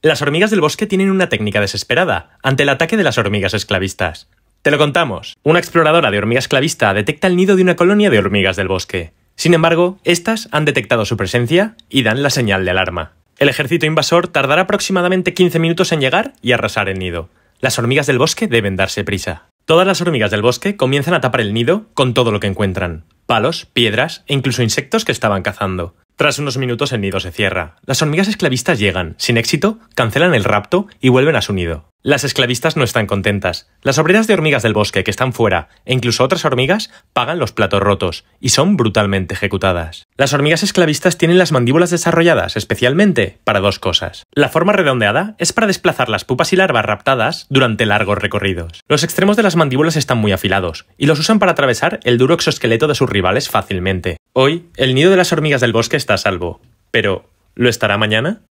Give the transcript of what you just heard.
Las hormigas del bosque tienen una técnica desesperada ante el ataque de las hormigas esclavistas. Te lo contamos. Una exploradora de hormiga esclavista detecta el nido de una colonia de hormigas del bosque. Sin embargo, estas han detectado su presencia y dan la señal de alarma. El ejército invasor tardará aproximadamente 15 minutos en llegar y arrasar el nido. Las hormigas del bosque deben darse prisa. Todas las hormigas del bosque comienzan a tapar el nido con todo lo que encuentran. Palos, piedras e incluso insectos que estaban cazando. Tras unos minutos el nido se cierra. Las hormigas esclavistas llegan, sin éxito, cancelan el rapto y vuelven a su nido. Las esclavistas no están contentas. Las obreras de hormigas del bosque que están fuera, e incluso otras hormigas, pagan los platos rotos, y son brutalmente ejecutadas. Las hormigas esclavistas tienen las mandíbulas desarrolladas especialmente para dos cosas. La forma redondeada es para desplazar las pupas y larvas raptadas durante largos recorridos. Los extremos de las mandíbulas están muy afilados, y los usan para atravesar el duro exoesqueleto de sus rivales fácilmente. Hoy, el nido de las hormigas del bosque está a salvo, pero ¿lo estará mañana?